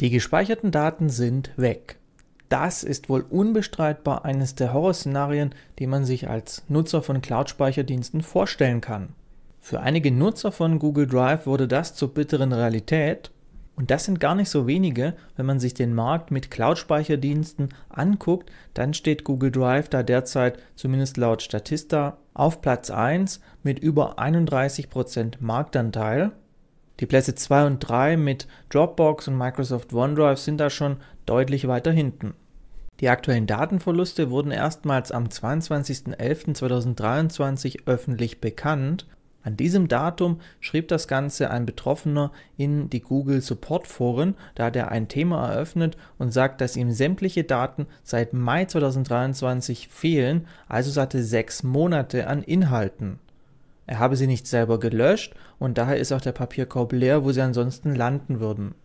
Die gespeicherten Daten sind weg. Das ist wohl unbestreitbar eines der Horrorszenarien, die man sich als Nutzer von Cloud-Speicherdiensten vorstellen kann. Für einige Nutzer von Google Drive wurde das zur bitteren Realität. Und das sind gar nicht so wenige. Wenn man sich den Markt mit Cloud-Speicherdiensten anguckt, dann steht Google Drive da derzeit, zumindest laut Statista, auf Platz 1 mit über 31% Marktanteil. Die Plätze 2 und 3 mit Dropbox und Microsoft OneDrive sind da schon deutlich weiter hinten. Die aktuellen Datenverluste wurden erstmals am 22.11.2023 öffentlich bekannt. An diesem Datum schrieb das Ganze ein Betroffener in die Google Support Foren, da hat er ein Thema eröffnet und sagt, dass ihm sämtliche Daten seit Mai 2023 fehlen, also satte sechs Monate an Inhalten. Er habe sie nicht selber gelöscht und daher ist auch der Papierkorb leer, wo sie ansonsten landen würden.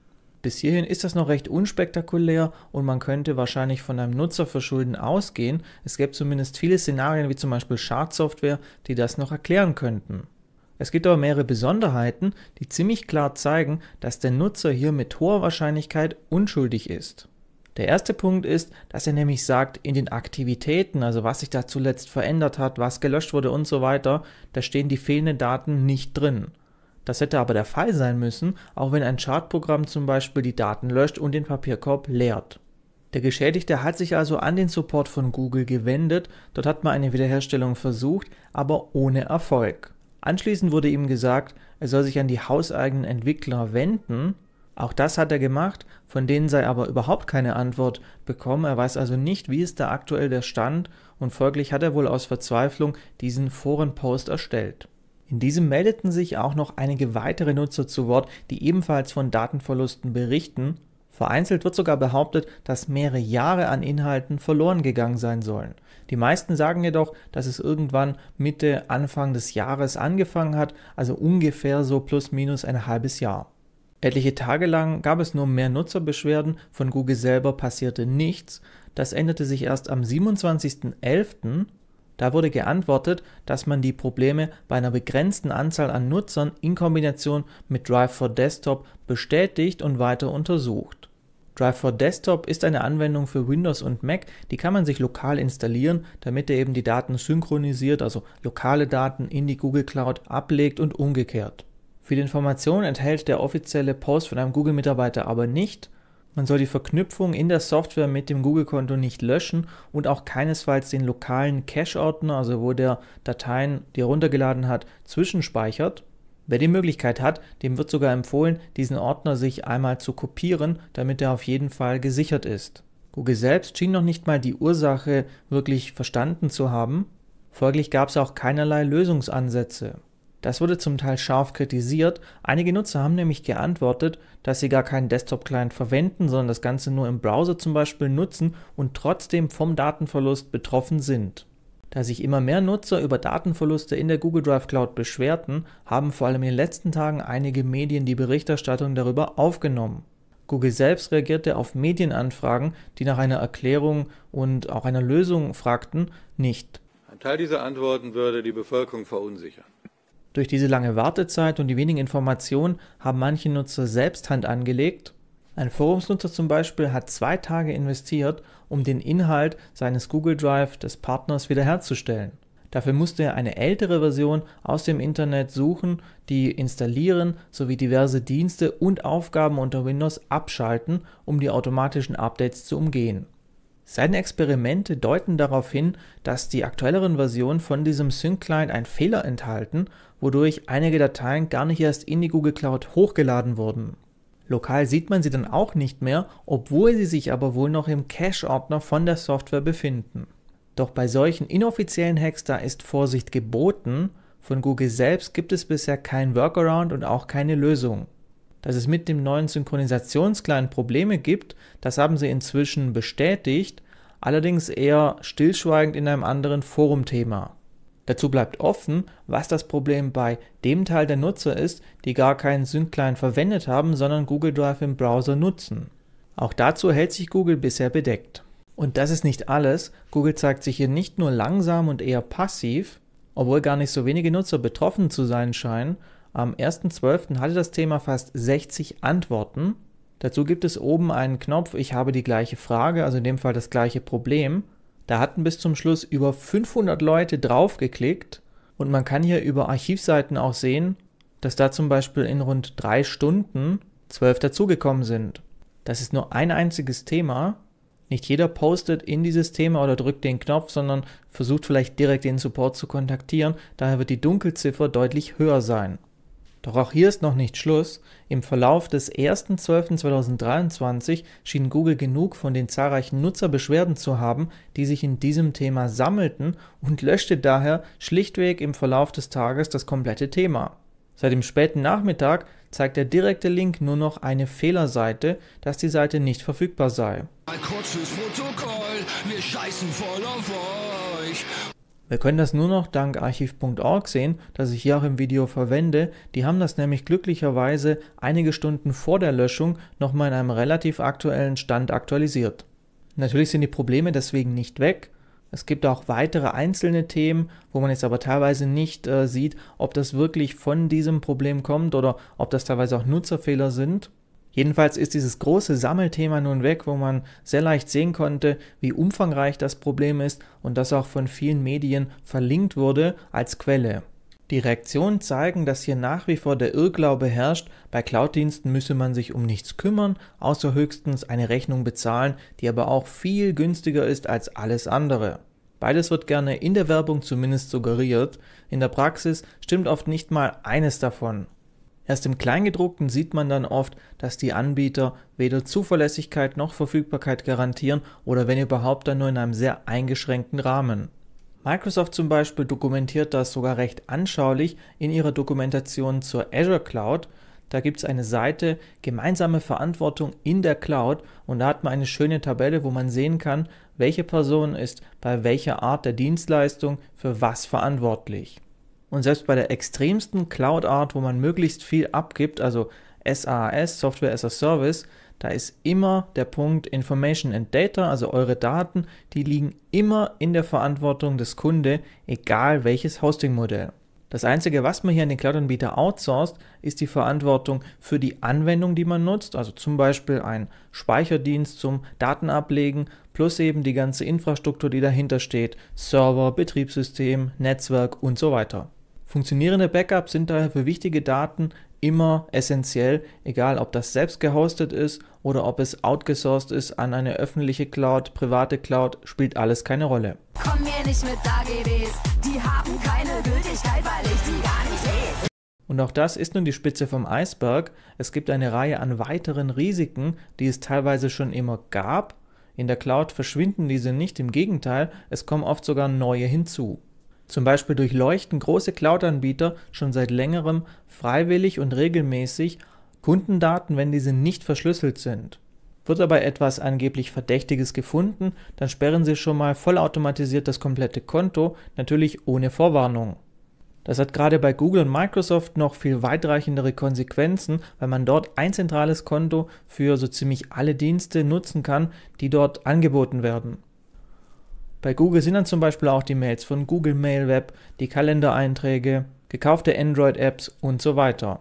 Bis hierhin ist das noch recht unspektakulär und man könnte wahrscheinlich von einem Nutzerverschulden ausgehen. Es gäbe zumindest viele Szenarien wie zum Beispiel Schadsoftware, die das noch erklären könnten. Es gibt aber mehrere Besonderheiten, die ziemlich klar zeigen, dass der Nutzer hier mit hoher Wahrscheinlichkeit unschuldig ist. Der erste Punkt ist, dass er nämlich sagt, in den Aktivitäten, also was sich da zuletzt verändert hat, was gelöscht wurde und so weiter, da stehen die fehlenden Daten nicht drin. Das hätte aber der Fall sein müssen, auch wenn ein Chartprogramm zum Beispiel die Daten löscht und den Papierkorb leert. Der Geschädigte hat sich also an den Support von Google gewendet, dort hat man eine Wiederherstellung versucht, aber ohne Erfolg. Anschließend wurde ihm gesagt, er soll sich an die hauseigenen Entwickler wenden, auch das hat er gemacht, von denen sei aber überhaupt keine Antwort bekommen. Er weiß also nicht, wie ist da aktuell der Stand und folglich hat er wohl aus Verzweiflung diesen Forenpost erstellt. In diesem meldeten sich auch noch einige weitere Nutzer zu Wort, die ebenfalls von Datenverlusten berichten. Vereinzelt wird sogar behauptet, dass mehrere Jahre an Inhalten verloren gegangen sein sollen. Die meisten sagen jedoch, dass es irgendwann Mitte, Anfang des Jahres angefangen hat, also ungefähr so plus minus ein halbes Jahr. Etliche Tage lang gab es nur mehr Nutzerbeschwerden, von Google selber passierte nichts. Das änderte sich erst am 27.11. Da wurde geantwortet, dass man die Probleme bei einer begrenzten Anzahl an Nutzern in Kombination mit Drive for Desktop bestätigt und weiter untersucht. Drive for Desktop ist eine Anwendung für Windows und Mac, die kann man sich lokal installieren, damit er eben die Daten synchronisiert, also lokale Daten in die Google Cloud ablegt und umgekehrt. Für die Information enthält der offizielle Post von einem Google-Mitarbeiter aber nicht. Man soll die Verknüpfung in der Software mit dem Google-Konto nicht löschen und auch keinesfalls den lokalen Cache-Ordner, also wo der Dateien, die er runtergeladen hat, zwischenspeichert. Wer die Möglichkeit hat, dem wird sogar empfohlen, diesen Ordner sich einmal zu kopieren, damit er auf jeden Fall gesichert ist. Google selbst schien noch nicht mal die Ursache wirklich verstanden zu haben. Folglich gab es auch keinerlei Lösungsansätze. Das wurde zum Teil scharf kritisiert. Einige Nutzer haben nämlich geantwortet, dass sie gar keinen Desktop-Client verwenden, sondern das Ganze nur im Browser zum Beispiel nutzen und trotzdem vom Datenverlust betroffen sind. Da sich immer mehr Nutzer über Datenverluste in der Google Drive Cloud beschwerten, haben vor allem in den letzten Tagen einige Medien die Berichterstattung darüber aufgenommen. Google selbst reagierte auf Medienanfragen, die nach einer Erklärung und auch einer Lösung fragten, nicht. Ein Teil dieser Antworten würde die Bevölkerung verunsichern. Durch diese lange Wartezeit und die wenigen Informationen haben manche Nutzer selbst Hand angelegt. Ein Forumsnutzer zum Beispiel hat zwei Tage investiert, um den Inhalt seines Google Drive des Partners wiederherzustellen. Dafür musste er eine ältere Version aus dem Internet suchen, die installieren sowie diverse Dienste und Aufgaben unter Windows abschalten, um die automatischen Updates zu umgehen. Seine Experimente deuten darauf hin, dass die aktuelleren Versionen von diesem Sync-Client einen Fehler enthalten wodurch einige Dateien gar nicht erst in die Google Cloud hochgeladen wurden. Lokal sieht man sie dann auch nicht mehr, obwohl sie sich aber wohl noch im Cache-Ordner von der Software befinden. Doch bei solchen inoffiziellen Hacks da ist Vorsicht geboten, von Google selbst gibt es bisher kein Workaround und auch keine Lösung. Dass es mit dem neuen Synchronisationsclient Probleme gibt, das haben sie inzwischen bestätigt, allerdings eher stillschweigend in einem anderen Forum-Thema. Dazu bleibt offen, was das Problem bei dem Teil der Nutzer ist, die gar keinen Sync-Client verwendet haben, sondern Google Drive im Browser nutzen. Auch dazu hält sich Google bisher bedeckt. Und das ist nicht alles. Google zeigt sich hier nicht nur langsam und eher passiv, obwohl gar nicht so wenige Nutzer betroffen zu sein scheinen. Am 1.12. hatte das Thema fast 60 Antworten. Dazu gibt es oben einen Knopf, ich habe die gleiche Frage, also in dem Fall das gleiche Problem. Da hatten bis zum Schluss über 500 Leute draufgeklickt und man kann hier über Archivseiten auch sehen, dass da zum Beispiel in rund drei Stunden zwölf dazugekommen sind. Das ist nur ein einziges Thema. Nicht jeder postet in dieses Thema oder drückt den Knopf, sondern versucht vielleicht direkt den Support zu kontaktieren. Daher wird die Dunkelziffer deutlich höher sein. Doch auch hier ist noch nicht Schluss. Im Verlauf des 1.12.2023 schien Google genug von den zahlreichen Nutzerbeschwerden zu haben, die sich in diesem Thema sammelten und löschte daher schlichtweg im Verlauf des Tages das komplette Thema. Seit dem späten Nachmittag zeigt der direkte Link nur noch eine Fehlerseite, dass die Seite nicht verfügbar sei. Ein kurzes Protokoll, wir scheißen voll auf wir können das nur noch dank archiv.org sehen, das ich hier auch im Video verwende. Die haben das nämlich glücklicherweise einige Stunden vor der Löschung nochmal in einem relativ aktuellen Stand aktualisiert. Natürlich sind die Probleme deswegen nicht weg. Es gibt auch weitere einzelne Themen, wo man jetzt aber teilweise nicht äh, sieht, ob das wirklich von diesem Problem kommt oder ob das teilweise auch Nutzerfehler sind. Jedenfalls ist dieses große Sammelthema nun weg, wo man sehr leicht sehen konnte, wie umfangreich das Problem ist und das auch von vielen Medien verlinkt wurde als Quelle. Die Reaktionen zeigen, dass hier nach wie vor der Irrglaube herrscht, bei Cloud-Diensten müsse man sich um nichts kümmern, außer höchstens eine Rechnung bezahlen, die aber auch viel günstiger ist als alles andere. Beides wird gerne in der Werbung zumindest suggeriert, in der Praxis stimmt oft nicht mal eines davon Erst im Kleingedruckten sieht man dann oft, dass die Anbieter weder Zuverlässigkeit noch Verfügbarkeit garantieren oder wenn überhaupt dann nur in einem sehr eingeschränkten Rahmen. Microsoft zum Beispiel dokumentiert das sogar recht anschaulich in ihrer Dokumentation zur Azure Cloud. Da gibt es eine Seite Gemeinsame Verantwortung in der Cloud und da hat man eine schöne Tabelle, wo man sehen kann, welche Person ist bei welcher Art der Dienstleistung für was verantwortlich. Und selbst bei der extremsten Cloud-Art, wo man möglichst viel abgibt, also SaaS, Software as a Service, da ist immer der Punkt Information and Data, also eure Daten, die liegen immer in der Verantwortung des Kunde, egal welches Hosting-Modell. Das Einzige, was man hier an den Cloud-Anbieter outsourced, ist die Verantwortung für die Anwendung, die man nutzt, also zum Beispiel ein Speicherdienst zum Datenablegen, plus eben die ganze Infrastruktur, die dahinter steht, Server, Betriebssystem, Netzwerk und so weiter. Funktionierende Backups sind daher für wichtige Daten immer essentiell, egal ob das selbst gehostet ist oder ob es outgesourced ist an eine öffentliche Cloud, private Cloud, spielt alles keine Rolle. Komm mir nicht mit AGBs, die haben keine Gültigkeit, weil ich die gar nicht lese. Und auch das ist nun die Spitze vom Eisberg. Es gibt eine Reihe an weiteren Risiken, die es teilweise schon immer gab. In der Cloud verschwinden diese nicht, im Gegenteil, es kommen oft sogar neue hinzu. Zum Beispiel durchleuchten große Cloud-Anbieter schon seit längerem freiwillig und regelmäßig Kundendaten, wenn diese nicht verschlüsselt sind. Wird dabei etwas angeblich Verdächtiges gefunden, dann sperren sie schon mal vollautomatisiert das komplette Konto, natürlich ohne Vorwarnung. Das hat gerade bei Google und Microsoft noch viel weitreichendere Konsequenzen, weil man dort ein zentrales Konto für so ziemlich alle Dienste nutzen kann, die dort angeboten werden. Bei Google sind dann zum Beispiel auch die Mails von Google Mail Web, die Kalendereinträge, gekaufte Android-Apps und so weiter.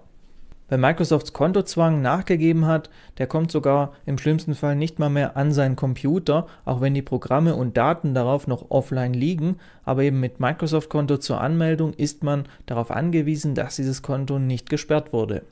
Wer Microsofts Kontozwang nachgegeben hat, der kommt sogar im schlimmsten Fall nicht mal mehr an seinen Computer, auch wenn die Programme und Daten darauf noch offline liegen, aber eben mit Microsoft-Konto zur Anmeldung ist man darauf angewiesen, dass dieses Konto nicht gesperrt wurde.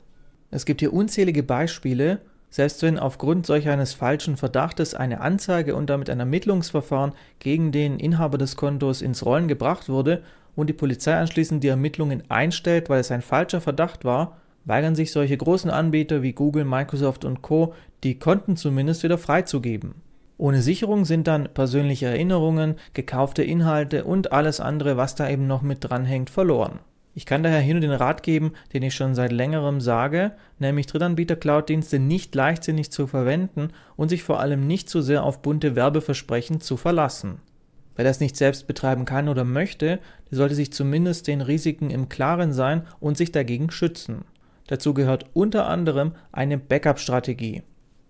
Es gibt hier unzählige Beispiele selbst wenn aufgrund solch eines falschen Verdachtes eine Anzeige und damit ein Ermittlungsverfahren gegen den Inhaber des Kontos ins Rollen gebracht wurde und die Polizei anschließend die Ermittlungen einstellt, weil es ein falscher Verdacht war, weigern sich solche großen Anbieter wie Google, Microsoft und Co. die Konten zumindest wieder freizugeben. Ohne Sicherung sind dann persönliche Erinnerungen, gekaufte Inhalte und alles andere, was da eben noch mit dranhängt, verloren. Ich kann daher hier nur den Rat geben, den ich schon seit längerem sage, nämlich Drittanbieter-Cloud-Dienste nicht leichtsinnig zu verwenden und sich vor allem nicht zu sehr auf bunte Werbeversprechen zu verlassen. Wer das nicht selbst betreiben kann oder möchte, der sollte sich zumindest den Risiken im Klaren sein und sich dagegen schützen. Dazu gehört unter anderem eine Backup-Strategie.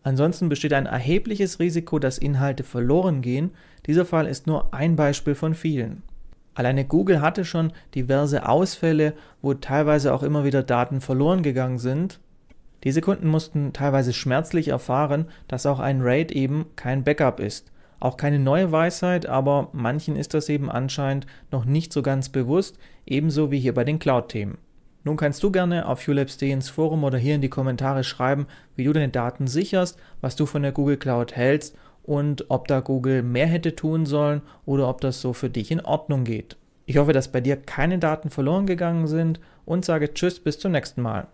Ansonsten besteht ein erhebliches Risiko, dass Inhalte verloren gehen. Dieser Fall ist nur ein Beispiel von vielen. Alleine Google hatte schon diverse Ausfälle, wo teilweise auch immer wieder Daten verloren gegangen sind. Diese Kunden mussten teilweise schmerzlich erfahren, dass auch ein RAID eben kein Backup ist. Auch keine neue Weisheit, aber manchen ist das eben anscheinend noch nicht so ganz bewusst, ebenso wie hier bei den Cloud-Themen. Nun kannst du gerne auf ulabs.de ins Forum oder hier in die Kommentare schreiben, wie du deine Daten sicherst, was du von der Google Cloud hältst und ob da Google mehr hätte tun sollen oder ob das so für dich in Ordnung geht. Ich hoffe, dass bei dir keine Daten verloren gegangen sind und sage Tschüss bis zum nächsten Mal.